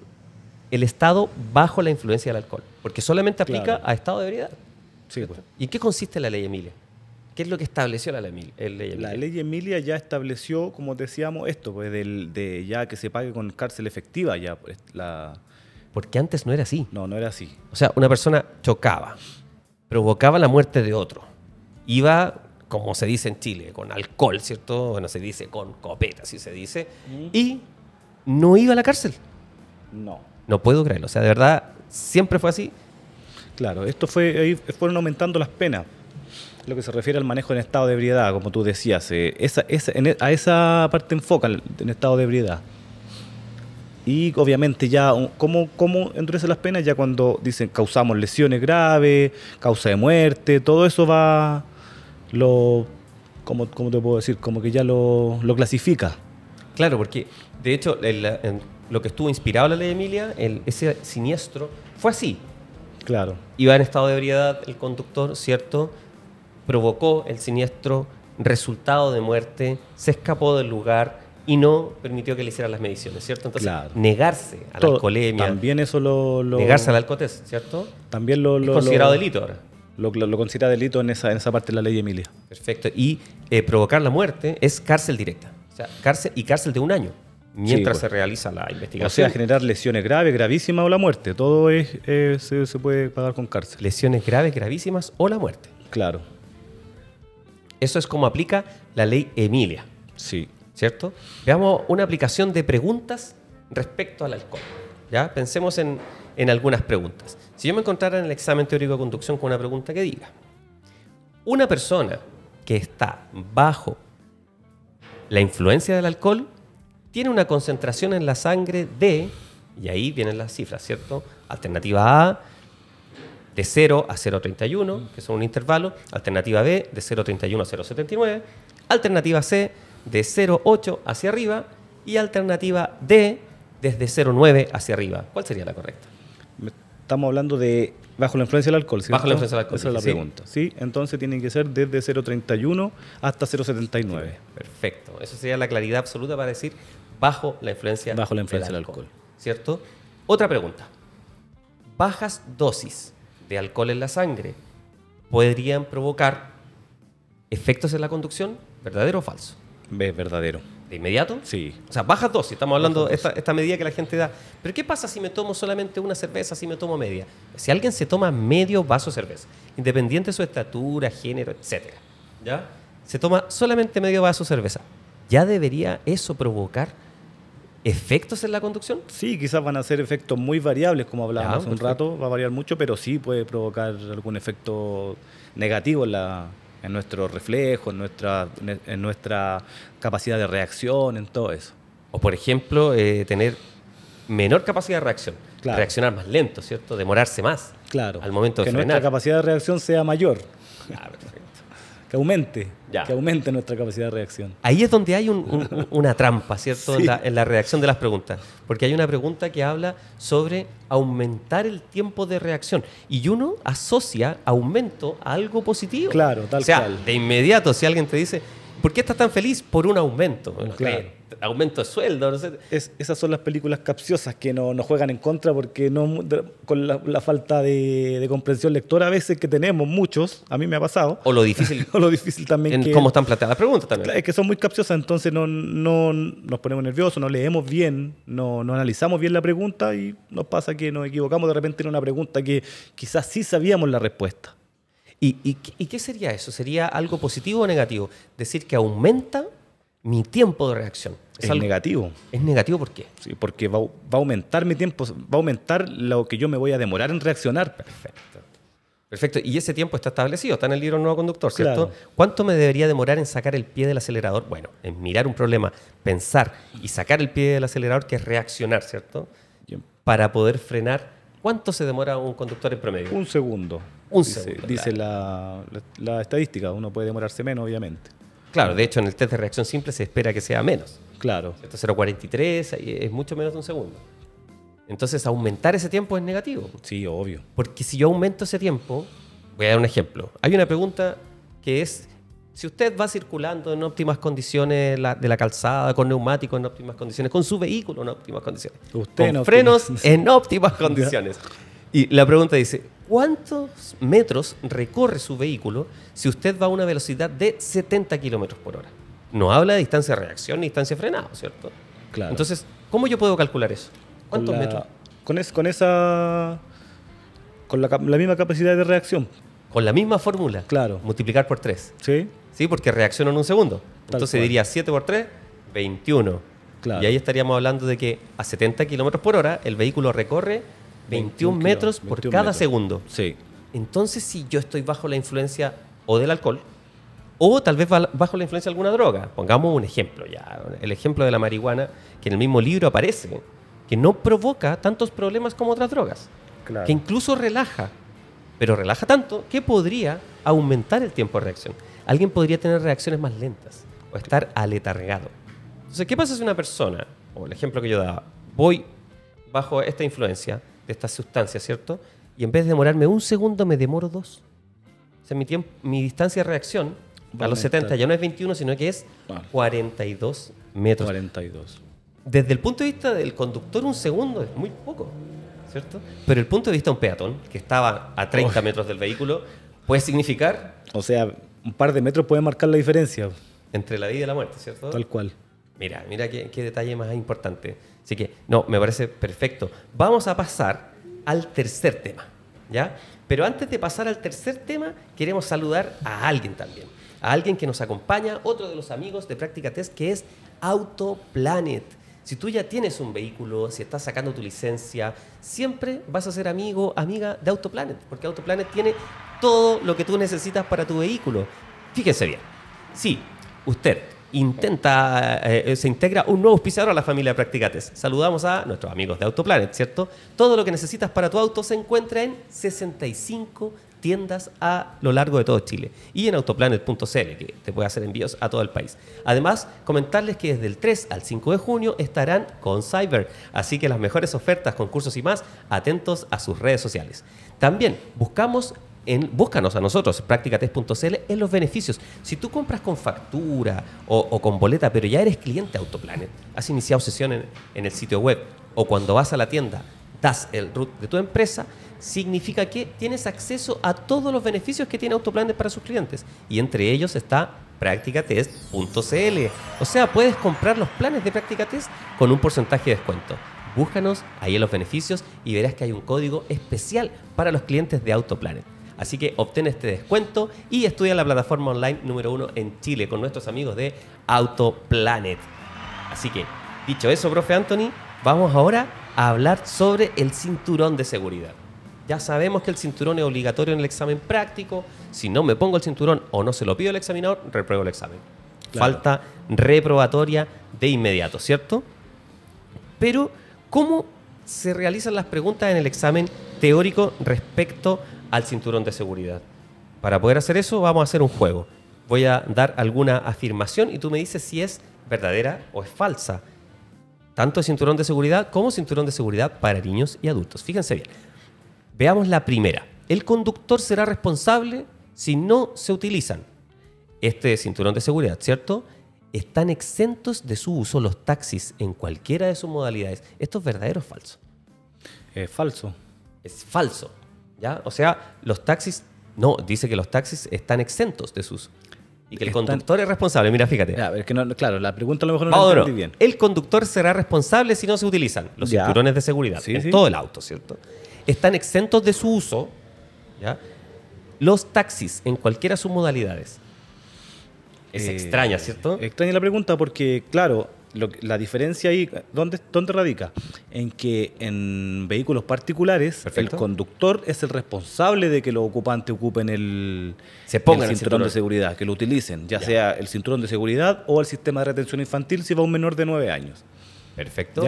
el estado bajo la influencia del alcohol, porque solamente aplica a estado de ebriedad. Pues. ¿Y en qué consiste la ley Emilia? ¿Qué es lo que estableció la ley, Emilia? La ley Emilia ya estableció, como decíamos, esto, pues de ya que se pague con cárcel efectiva ya pues, Porque antes no era así. No, no era así. O sea, una persona chocaba, provocaba la muerte de otro, iba, como se dice en Chile, con alcohol, ¿cierto? Bueno, se dice con copeta, si se dice, mm. y no iba a la cárcel. No. No puedo creerlo. O sea, de verdad, siempre fue así. Claro, esto fue, fueron aumentando las penas. Lo que se refiere al manejo en estado de ebriedad, como tú decías, eh, esa, e, a esa parte enfoca en estado de ebriedad. Y obviamente ya, ¿cómo, ¿cómo endurecen las penas? Ya cuando dicen causamos lesiones graves, causa de muerte, todo eso va, lo, ¿cómo, te puedo decir? Como que ya lo, clasifica. Claro, porque de hecho, el lo que estuvo inspirado en la ley de Emilia, el, ese siniestro, fue así. Claro. Iba en estado de ebriedad el conductor, ¿cierto? Provocó el siniestro, resultado de muerte, se escapó del lugar y no permitió que le hicieran las mediciones, ¿cierto? Entonces, negarse a la alcoholemia. También eso lo. negarse al alcotest, ¿cierto? También lo. lo es considerado delito ahora. Lo, considera delito en esa, en esa parte de la ley de Emilia. Perfecto. Y eh, provocar la muerte es cárcel directa. O sea, cárcel y cárcel de un año mientras se pues. realiza la investigación. O sea, generar lesiones graves, gravísimas o la muerte. Todo es, eh, se, puede pagar con cárcel. Lesiones graves, gravísimas o la muerte. Claro. Eso es como aplica la ley Emilia. Sí. ¿Cierto? Veamos una aplicación de preguntas respecto al alcohol. ¿Ya? Pensemos en algunas preguntas. Si yo me encontrara en el examen teórico de conducción con una pregunta que diga, una persona que está bajo la influencia del alcohol tiene una concentración en la sangre de, y ahí vienen las cifras, ¿cierto? Alternativa A, de 0 a 0,31, que son un intervalo. Alternativa B, de 0,31 a 0,79. Alternativa C, de 0,8 hacia arriba. Y alternativa D, desde 0,9 hacia arriba. ¿Cuál sería la correcta? Estamos hablando de bajo la influencia del alcohol. ¿sí? Bajo la influencia del alcohol. Esa es la pregunta. Sí, entonces tienen que ser desde 0,31 hasta 0,79. Perfecto. Eso sería la claridad absoluta para decir bajo la influencia, influencia del, alcohol, ¿Cierto? Otra pregunta. Bajas dosis de alcohol en la sangre podrían provocar efectos en la conducción, verdadero o falso. verdadero. ¿De inmediato? Sí. O sea, bajas dosis, estamos hablando de esta, medida que la gente da. Pero ¿qué pasa si me tomo solamente una cerveza, si me tomo media? Si alguien se toma medio vaso de cerveza, independiente de su estatura, género, etcétera, ¿ya? Se toma solamente medio vaso de cerveza. ¿Ya debería eso provocar efectos en la conducción? Sí, quizás van a ser efectos muy variables, como hablábamos hace un rato, va a variar mucho, pero sí puede provocar algún efecto negativo en, la, en nuestro reflejo, en nuestra, en nuestra capacidad de reacción, en todo eso. O, por ejemplo, eh, tener menor capacidad de reacción, reaccionar más lento, ¿cierto? Demorarse más claro. al momento de que nuestra capacidad de reacción sea mayor que aumente, que aumente nuestra capacidad de reacción. Ahí es donde hay una trampa, ¿cierto? En, la, reacción de las preguntas. Porque hay una pregunta que habla sobre aumentar el tiempo de reacción. Y uno asocia aumento a algo positivo. Claro, tal o De inmediato, si alguien te dice, ¿por qué estás tan feliz? Por un aumento. claro. Eh, aumento de sueldo. No esas son las películas capciosas que nos juegan en contra porque con la, falta de, comprensión lectora a veces que tenemos muchos, a mí me ha pasado. O lo difícil. o lo difícil también. En cómo están planteadas las preguntas también. Es que son muy capciosas, entonces no, nos ponemos nerviosos, no leemos bien, no, analizamos bien la pregunta y nos pasa que nos equivocamos de repente en una pregunta que quizás sí sabíamos la respuesta. ¿Y, y qué sería eso? ¿Sería algo positivo o negativo? Decir que aumenta mi tiempo de reacción. Es, negativo. ¿Es negativo por qué? Sí, porque va, a aumentar mi tiempo, va a aumentar lo que yo me voy a demorar en reaccionar. Perfecto. Perfecto. Y ese tiempo está establecido, está en el libro Nuevo Conductor, ¿cierto? ¿Cuánto me debería demorar en sacar el pie del acelerador? Bueno, en mirar un problema, pensar y sacar el pie del acelerador, que es reaccionar, ¿cierto? Para poder frenar. ¿Cuánto se demora un conductor en promedio? Un segundo. Un dice, segundo. Dice la estadística, uno puede demorarse menos, obviamente. Claro, de hecho en el test de reacción simple se espera que sea menos. Claro. Esto 0.43 es mucho menos de un segundo. Entonces aumentar ese tiempo es negativo. Sí, obvio. Porque si yo aumento ese tiempo, voy a dar un ejemplo. Hay una pregunta que es, si usted va circulando en óptimas condiciones de la calzada, con neumáticos en óptimas condiciones, con su vehículo en óptimas condiciones, con frenos en óptimas condiciones. Y la pregunta dice, cuántos metros recorre su vehículo si usted va a una velocidad de 70 kilómetros por hora. No habla de distancia de reacción ni distancia de frenado, ¿cierto? Claro. Entonces, ¿cómo yo puedo calcular eso? ¿Cuántos metros? Con, esa. con la, misma capacidad de reacción. Con la misma fórmula. Claro. Multiplicar por 3. Sí. Sí, porque reacciona en un segundo. Entonces diría 7 por 3, 21. Claro. Y ahí estaríamos hablando de que a 70 kilómetros por hora el vehículo recorre 21, metros por cada segundo. Sí. Entonces, si yo estoy bajo la influencia o del alcohol, o tal vez bajo la influencia de alguna droga. Pongamos un ejemplo ya, el ejemplo de la marihuana, que en el mismo libro aparece, que no provoca tantos problemas como otras drogas, que incluso relaja, pero relaja tanto que podría aumentar el tiempo de reacción. Alguien podría tener reacciones más lentas o estar aletargado. Entonces, ¿qué pasa si una persona, o el ejemplo que yo daba, voy bajo esta influencia, de sustancia, ¿cierto? Y en vez de demorarme un segundo, me demoro dos. O sea, mi, distancia de reacción a los 70 ya no es 21, sino que es 42 metros. 42. Desde el punto de vista del conductor, un segundo es muy poco, ¿cierto? Pero el punto de vista de un peatón, que estaba a 30 metros del vehículo, puede significar... O sea, un par de metros puede marcar la diferencia. Entre la vida y la muerte, ¿cierto? Tal cual. Mira, mira qué detalle más importante. Así que, no, me parece perfecto. Vamos a pasar al tercer tema, ¿ya? Pero antes de pasar al tercer tema, queremos saludar a alguien también. A alguien que nos acompaña, otro de los amigos de Práctica Test, que es Autoplanet. Si tú ya tienes un vehículo, si estás sacando tu licencia, siempre vas a ser amigo, amiga de Autoplanet, porque Autoplanet tiene todo lo que tú necesitas para tu vehículo. Fíjese bien, Sí, usted intenta, eh, eh, se integra un nuevo auspiciador a la familia Practicates. Saludamos a nuestros amigos de Autoplanet, ¿cierto? Todo lo que necesitas para tu auto se encuentra en 65 tiendas a lo largo de todo Chile y en autoplanet.cl que te puede hacer envíos a todo el país. Además, comentarles que desde el 3 al 5 de junio estarán con Cyber, así que las mejores ofertas, concursos y más, atentos a sus redes sociales. También buscamos búscanos a nosotros, practicatest.cl, en los beneficios. Si tú compras con factura o, con boleta, pero ya eres cliente Autoplanet, has iniciado sesión en, en el sitio web o cuando vas a la tienda, das el root de tu empresa, significa que tienes acceso a todos los beneficios que tiene Autoplanet para sus clientes. Y entre ellos está practicatest.cl. O sea, puedes comprar los planes de Practicatest con un porcentaje de descuento. Búscanos ahí en los beneficios y verás que hay un código especial para los clientes de Autoplanet. Así que obtén este descuento y estudia la plataforma online número uno en Chile con nuestros amigos de Autoplanet. Así que, dicho eso, profe Anthony, vamos ahora a hablar sobre el cinturón de seguridad. Ya sabemos que el cinturón es obligatorio en el examen práctico. Si no me pongo el cinturón o no se lo pido al examinador, repruebo el examen. Falta reprobatoria de inmediato, ¿cierto? Pero, ¿cómo se realizan las preguntas en el examen teórico respecto al cinturón de seguridad. Para poder hacer eso vamos a hacer un juego. Voy a dar alguna afirmación y tú me dices si es verdadera o es falsa. Tanto cinturón de seguridad como cinturón de seguridad para niños y adultos. Fíjense bien. Veamos la primera. El conductor será responsable si no se utilizan. Este cinturón de seguridad, ¿cierto? Están exentos de su uso los taxis en cualquiera de sus modalidades. ¿Esto es verdadero o falso? Es falso. Es falso. ¿ya? O sea, los taxis, no, dice que los taxis están exentos de sus... Y que el conductor es responsable, mira, fíjate. claro, la pregunta a lo mejor no la entendí bien. El conductor será responsable si no se utilizan los cinturones de seguridad en todo el auto, ¿cierto? Están exentos de su uso, ¿ya? Los taxis, en cualquiera de sus modalidades. Es eh, extraña, ¿cierto? Extraña la pregunta porque, claro, la diferencia ahí, ¿dónde, ¿dónde radica? En que en vehículos particulares el conductor es el responsable de que los ocupantes ocupen el, Se cinturón de seguridad, que lo utilicen, ya, sea el cinturón de seguridad o el sistema de retención infantil si va un menor de 9 años. Perfecto.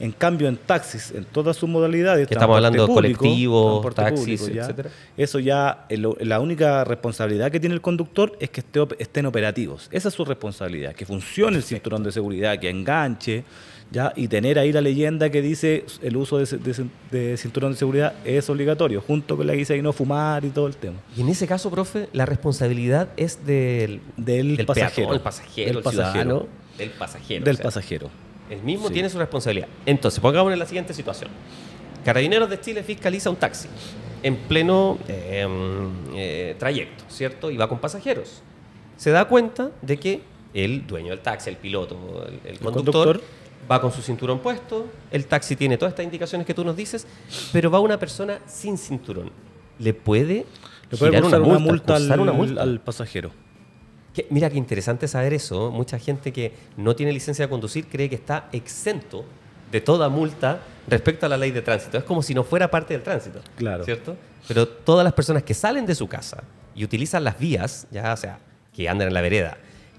En cambio, en taxis, en todas sus modalidades, estamos hablando de colectivos, taxis, etcétera. eso ya, eh, la única responsabilidad que tiene el conductor es que estén operativos. Esa es su responsabilidad, que funcione el cinturón de seguridad, que enganche, ya y tener ahí la leyenda que dice el uso de, cinturón de seguridad es obligatorio, junto con la que dice no fumar y todo el tema. Y en ese caso, profe, la responsabilidad es del, del, pasajero, pasajero, del del pasajero, del pasajero. El mismo tiene su responsabilidad. Entonces, pongámonos en la siguiente situación. Carabineros de Chile fiscaliza un taxi en pleno em, eh, trayecto, ¿cierto? Y va con pasajeros. Se da cuenta de que el dueño del taxi, el piloto, el, conductor, va con su cinturón puesto, el taxi tiene todas estas indicaciones que tú nos dices, pero va una persona sin cinturón. ¿Le puede, poner una multa? al pasajero? mira, qué interesante saber eso. ¿eh? Mucha gente que no tiene licencia de conducir cree que está exento de toda multa respecto a la ley de tránsito. Es como si no fuera parte del tránsito. Claro. ¿Cierto? Pero todas las personas que salen de su casa y utilizan las vías, ya sea, que andan en la vereda,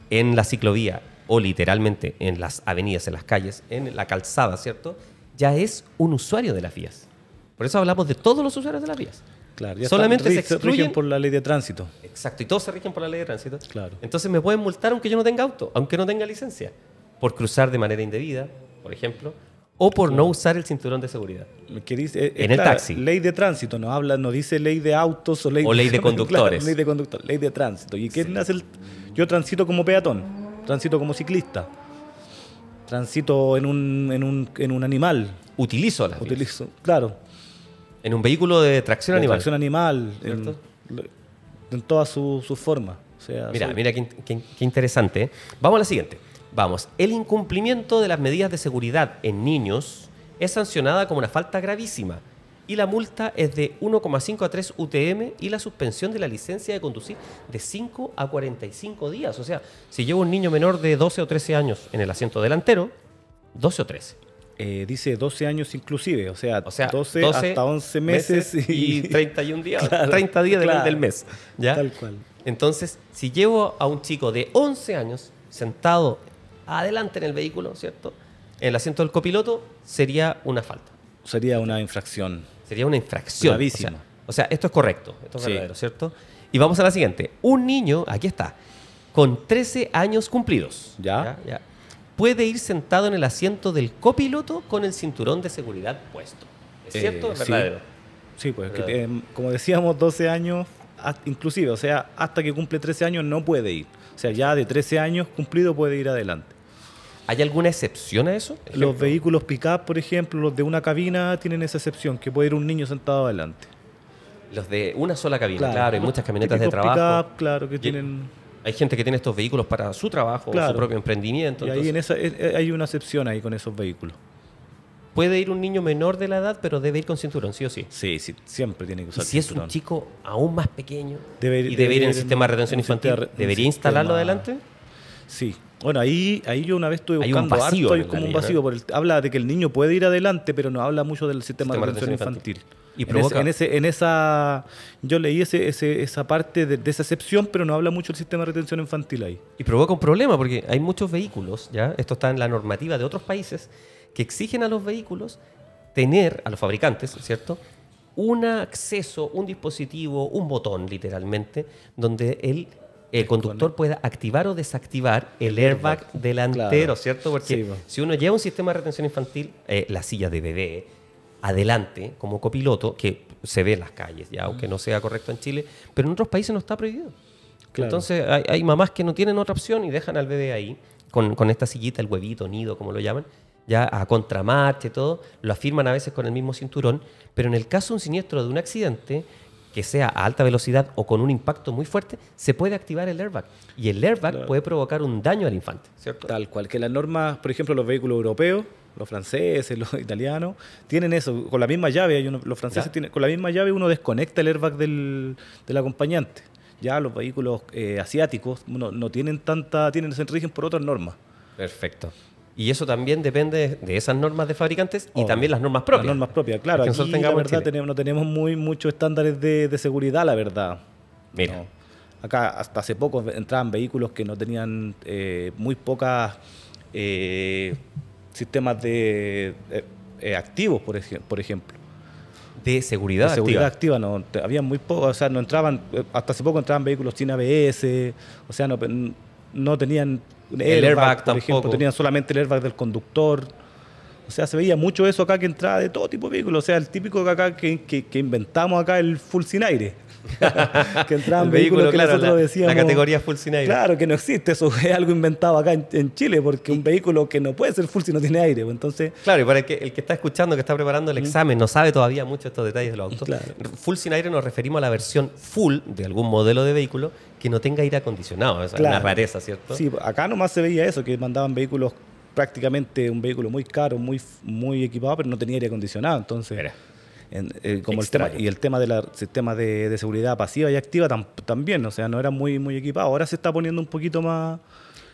en la ciclovía o literalmente en las avenidas, en las calles, en la calzada, ¿cierto? Ya es un usuario de las vías. Por eso hablamos de todos los usuarios de las vías. Claro, Solamente se por la ley de tránsito. Exacto, y todos se rigen por la ley de tránsito. Claro. Entonces me pueden multar aunque yo no tenga auto, aunque no tenga licencia, por cruzar de manera indebida, por ejemplo, o por no usar el cinturón de seguridad. dice, eh, en el taxi. Ley de tránsito, no habla, no dice ley de autos o ley, de, conductores. ley de conductores. ley de tránsito. ¿Y qué yo transito como peatón, transito como ciclista, transito en un, en un, animal. Utilizo la Utilizo, claro. En un vehículo de tracción animal. Tracción animal, en, en, todas su forma. O sea, mira, mira qué, qué interesante. ¿eh? Vamos a la siguiente. Vamos. El incumplimiento de las medidas de seguridad en niños es sancionada como una falta gravísima y la multa es de 1,5 a 3 UTM y la suspensión de la licencia de conducir de 5 a 45 días. O sea, si llevo un niño menor de 12 o 13 años en el asiento delantero, 12 o 13 eh, dice 12 años inclusive, o sea, 12, hasta 11 meses, y... 31 días, 30 días del, mes. ¿ya? Tal cual. Entonces, si llevo a un chico de 11 años sentado adelante en el vehículo, ¿cierto? En el asiento del copiloto, sería una falta. Sería una infracción. Sería una infracción. Gravísima. O sea, esto es correcto, esto es verdadero, ¿cierto? Y vamos a la siguiente. Un niño, aquí está, con 13 años cumplidos. ¿Ya? ¿ya? ya ya puede ir sentado en el asiento del copiloto con el cinturón de seguridad puesto. ¿Es eh, cierto o es verdadero? Sí, pues em, como decíamos, 12 años, inclusive, o sea, hasta que cumple 13 años no puede ir. O sea, ya de 13 años cumplido puede ir adelante. ¿Hay alguna excepción a eso? Los vehículos pick-up, por ejemplo, los de una cabina tienen esa excepción, que puede ir un niño sentado adelante. Los de una sola cabina, claro, y muchas camionetas de trabajo. Pick-up, claro, que tienen hay gente que tiene estos vehículos para su trabajo, su propio emprendimiento. Y ahí en esa, eh, eh, hay una excepción ahí con esos vehículos. Puede ir un niño menor de la edad, pero debe ir con cinturón, sí o sí. Sí, siempre tiene que usar cinturón. Si es un chico aún más pequeño y debe, ir en el sistema de retención infantil, ¿debería instalarlo adelante? Sí. Bueno, ahí, ahí yo una vez estuve buscando un vacío hay como un vacío. ¿eh? habla de que el niño puede ir adelante, pero no habla mucho del sistema, de retención, infantil. Y provoca. ese, en, esa, yo leí ese, esa parte de, esa excepción, pero no habla mucho el sistema de retención infantil ahí. Y provoca un problema, porque hay muchos vehículos, ¿ya? esto está en la normativa de otros países, que exigen a los vehículos tener, a los fabricantes, ¿cierto? Un acceso, un dispositivo, un botón literalmente, donde el conductor pueda activar o desactivar el airbag delantero, ¿cierto? Porque si uno lleva un sistema de retención infantil, eh, la silla de bebé, adelante como copiloto, que se ve en las calles, ya, aunque no sea correcto en Chile, pero en otros países no está prohibido. Entonces hay, mamás que no tienen otra opción y dejan al bebé ahí, con, esta sillita, el huevito, nido, como lo llaman, ya a y todo, lo afirman a veces con el mismo cinturón, pero en el caso de un siniestro de un accidente, que sea a alta velocidad o con un impacto muy fuerte, se puede activar el airbag. Y el airbag puede provocar un daño al infante. Tal cual, que las normas, por ejemplo, los vehículos europeos los franceses, los italianos, tienen eso, con la misma llave, uno, los franceses con la misma llave uno desconecta el airbag del, acompañante. Ya los vehículos eh, asiáticos no, tienen tanta, tienen, ese origen por otras normas. Perfecto. Y eso también depende de esas normas de fabricantes y también las normas propias. Las normas propias, claro. Aquí, la verdad, no tenemos muy muchos estándares de, seguridad, la verdad. Mira. Acá hasta hace poco entraban vehículos que no tenían eh, muy pocas... Eh, sistemas de eh, eh, activos, por, ejemplo. De seguridad, de seguridad activa. no, había muy poco, o sea, no entraban, eh, hasta hace poco entraban vehículos sin ABS, o sea, no, no tenían el, airbag, por ejemplo, tenían solamente el airbag del conductor. O sea, se veía mucho eso acá que entraba de todo tipo de vehículos. O sea, el típico que acá que inventamos acá el full sin aire. que entraban vehículos que nosotros la, decíamos. La categoría full sin aire. Claro, que no existe, eso es algo inventado acá en, Chile, porque un vehículo que no puede ser full si no tiene aire. Pues, entonces, claro, y para el que, el que está escuchando, que está preparando el examen, no sabe todavía mucho estos detalles de los autos. Full sin aire nos referimos a la versión full de algún modelo de vehículo que no tenga aire acondicionado. es una rareza, ¿cierto? Sí, acá nomás se veía eso, que mandaban vehículos prácticamente un vehículo muy caro, muy, muy equipado, pero no tenía aire acondicionado. Entonces, eh, como el tema, y el tema del sistema de, de, seguridad pasiva y activa también, o sea, no era muy, muy equipado. Ahora se está poniendo un poquito más...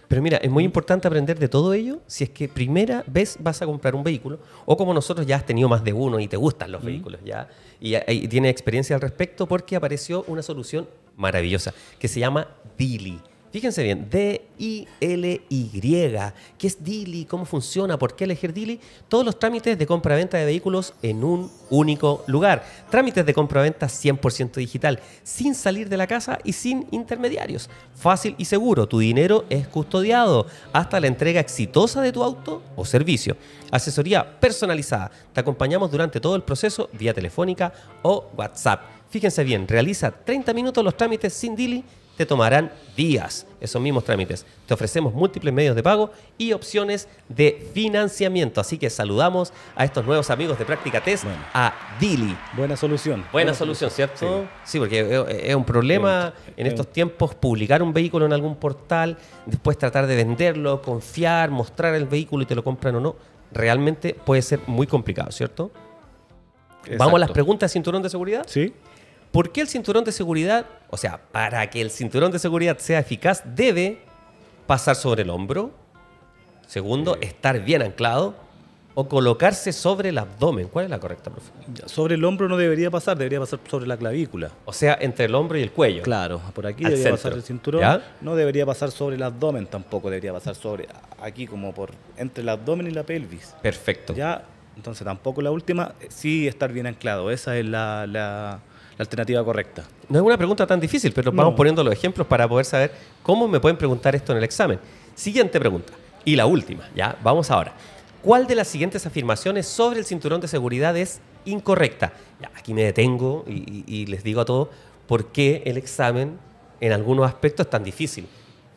Pero mira, es muy importante aprender de todo ello si es que primera vez vas a comprar un vehículo o como nosotros ya has tenido más de uno y te gustan los vehículos ya y, eh, y, tienes experiencia al respecto porque apareció una solución maravillosa que se llama Dili. Fíjense bien, D-I-L-Y, ¿qué es Dili? ¿Cómo funciona? ¿Por qué elegir Dili? Todos los trámites de compra-venta de vehículos en un único lugar. Trámites de compra-venta 100% digital, sin salir de la casa y sin intermediarios. Fácil y seguro, tu dinero es custodiado hasta la entrega exitosa de tu auto o servicio. Asesoría personalizada, te acompañamos durante todo el proceso vía telefónica o WhatsApp. Fíjense bien, realiza 30 minutos los trámites sin Dili te tomarán días esos mismos trámites. Te ofrecemos múltiples medios de pago y opciones de financiamiento. Así que saludamos a estos nuevos amigos de Práctica Test, a Dili. Buena solución. Buena, solución, ¿cierto? Sí, porque es un problema en estos tiempos publicar un vehículo en algún portal, después tratar de venderlo, confiar, mostrar el vehículo y te lo compran o no. Realmente puede ser muy complicado, ¿cierto? Vamos a las preguntas cinturón de seguridad. Sí. ¿Por qué el cinturón de seguridad, o sea, para que el cinturón de seguridad sea eficaz, debe pasar sobre el hombro? Segundo, estar bien anclado o colocarse sobre el abdomen. ¿Cuál es la correcta, profesor? Sobre el hombro no debería pasar, debería pasar sobre la clavícula. O sea, entre el hombro y el cuello. Claro, por aquí debería pasar el cinturón. No debería pasar sobre el abdomen tampoco, debería pasar sobre aquí como por entre el abdomen y la pelvis. Perfecto. Ya, entonces tampoco la última, eh, sí estar bien anclado. Esa es la alternativa correcta. No es una pregunta tan difícil, pero vamos poniendo los ejemplos para poder saber cómo me pueden preguntar esto en el examen. Siguiente pregunta, y la última, ya, vamos ahora. ¿Cuál de las siguientes afirmaciones sobre el cinturón de seguridad es incorrecta? aquí me detengo y, les digo a todos por qué el examen en algunos aspectos es tan difícil.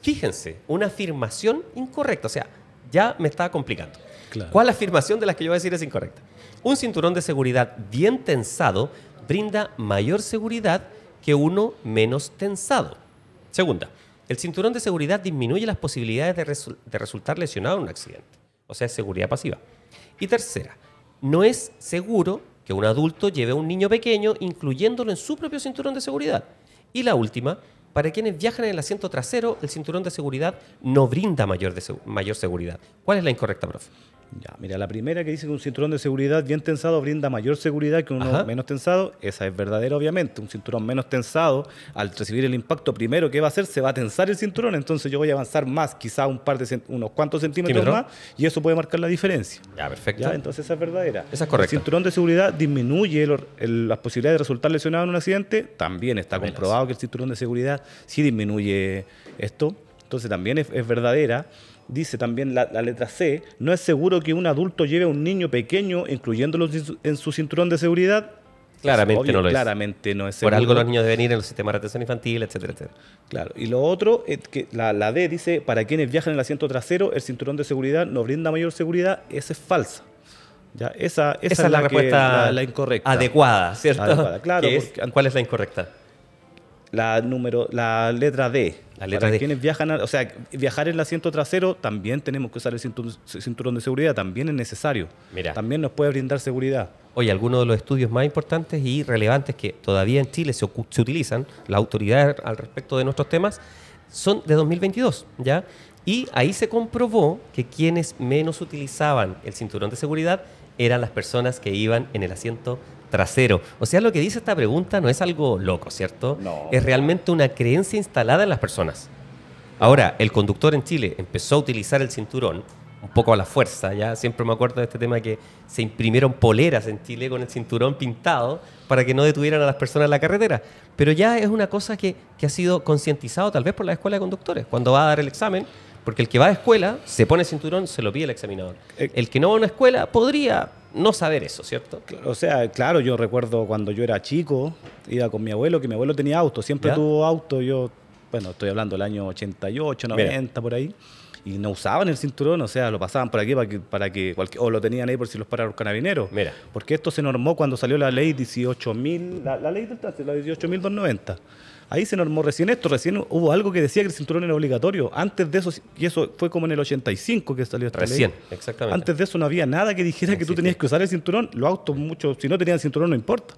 Fíjense, una afirmación incorrecta, o sea, ya me estaba complicando. ¿Cuál afirmación de las que yo voy a decir es incorrecta? Un cinturón de seguridad bien tensado brinda mayor seguridad que uno menos tensado. Segunda, el cinturón de seguridad disminuye las posibilidades de, resultar lesionado en un accidente, o sea, seguridad pasiva. Y tercera, no es seguro que un adulto lleve a un niño pequeño incluyéndolo en su propio cinturón de seguridad. Y la última, para quienes viajan en el asiento trasero, el cinturón de seguridad no brinda mayor, mayor seguridad. ¿Cuál es la incorrecta, profe? Ya, mira, la primera que dice que un cinturón de seguridad bien tensado brinda mayor seguridad que uno menos tensado, esa es verdadera obviamente. Un cinturón menos tensado, al recibir el impacto primero que va a hacer, se va a tensar el cinturón, entonces yo voy a avanzar más, quizá un par de unos cuantos centímetros más, y eso puede marcar la diferencia. Ya, perfecto. Entonces esa es verdadera. Esa es correcta. El cinturón de seguridad disminuye las posibilidades de resultar lesionado en un accidente, también está comprobado que el cinturón de seguridad sí disminuye esto, entonces también es verdadera dice también la, letra C, no es seguro que un adulto lleve a un niño pequeño, incluyéndolo en su cinturón de seguridad. Claramente no lo claramente es. No es seguro. Por algo los niños deben ir en el sistema de retención infantil, etcétera, etcétera. Claro. Y lo otro, es que la, D dice, para quienes viajan en el asiento trasero, el cinturón de seguridad no brinda mayor seguridad. Esa es falsa. Ya, esa, es la, respuesta la, incorrecta. Adecuada, ¿cierto? ¿Cuál es la incorrecta? La, número, la letra D quienes viajan, o sea, viajar en el asiento trasero, también tenemos que usar el cinturón, de seguridad, también es necesario. También nos puede brindar seguridad. Oye, algunos de los estudios más importantes y relevantes que todavía en Chile se, se utilizan, la autoridad al respecto de nuestros temas, son de 2022, ¿ya? Y ahí se comprobó que quienes menos utilizaban el cinturón de seguridad eran las personas que iban en el asiento trasero. O sea, lo que dice esta pregunta no es algo loco, ¿cierto? No. Es realmente una creencia instalada en las personas. Ahora, el conductor en Chile empezó a utilizar el cinturón un poco a la fuerza, ya siempre me acuerdo de este tema que se imprimieron poleras en Chile con el cinturón pintado para que no detuvieran a las personas en la carretera. Pero ya es una cosa que, que ha sido concientizado tal vez por la escuela de conductores. Cuando va a dar el examen, porque el que va a escuela se pone el cinturón, se lo pide el examinador. Eh. El que no va a una escuela podría no saber eso, ¿cierto? O sea, claro, yo recuerdo cuando yo era chico, iba con mi abuelo, que mi abuelo tenía auto, siempre tuvo auto, yo, bueno, estoy hablando del año 88, 90, por ahí, y no usaban el cinturón, o sea, lo pasaban por aquí para que, para que o lo tenían ahí por si los paraban los carabineros. Mira. Porque esto se normó cuando salió la ley 18.000, la, ley del tránsito, la 18.290 Ahí se normó recién esto, recién hubo algo que decía que el cinturón era obligatorio. Antes de eso, y eso fue como en el 85 que salió esta recién, ley. exactamente. Antes de eso no había nada que dijera que tú tenías que usar el cinturón. Los autos, mucho si no tenían cinturón, no importa.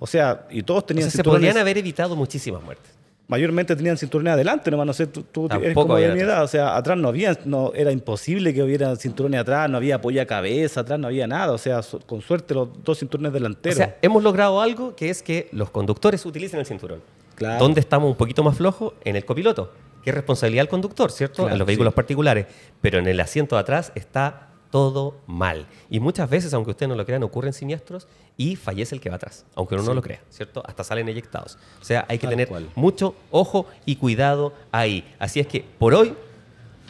O sea, y todos tenían o Se podrían haber evitado muchísimas muertes mayormente tenían cinturones adelante, nomás no sé, tú, tú eres como de mi edad, o sea, atrás no había, no, era imposible que hubiera cinturones atrás, no había apoya cabeza, atrás no había nada, o sea, con suerte los dos cinturones delanteros. O sea, hemos logrado algo que es que los conductores utilicen el cinturón. ¿Dónde estamos un poquito más flojos? En el copiloto, que es responsabilidad del conductor, ¿cierto? En los vehículos particulares. Pero en el asiento de atrás está todo mal. Y muchas veces, aunque ustedes no lo crean, ocurren siniestros y fallece el que va atrás, aunque uno no lo crea, ¿cierto? Hasta salen eyectados. O sea, hay que tener mucho ojo y cuidado ahí. Así es que por hoy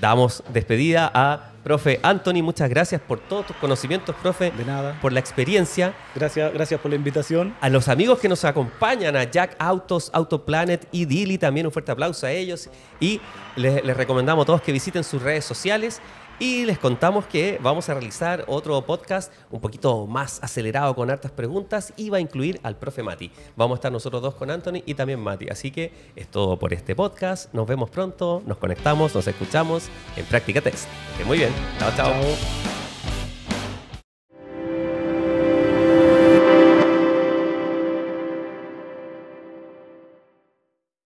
damos despedida a Profe Anthony, muchas gracias por todos tus conocimientos, profe. De nada. Por la experiencia. Gracias, gracias por la invitación. A los amigos que nos acompañan, a Jack Autos, Autoplanet y Dili, también un fuerte aplauso a ellos. Y les, les recomendamos a todos que visiten sus redes sociales y les contamos que vamos a realizar otro podcast un poquito más acelerado con hartas preguntas y va a incluir al profe Mati. Vamos a estar nosotros dos con Anthony y también Mati. Así que es todo por este podcast. Nos vemos pronto, nos conectamos, nos escuchamos en Práctica Test. Que muy bien. chao. chao.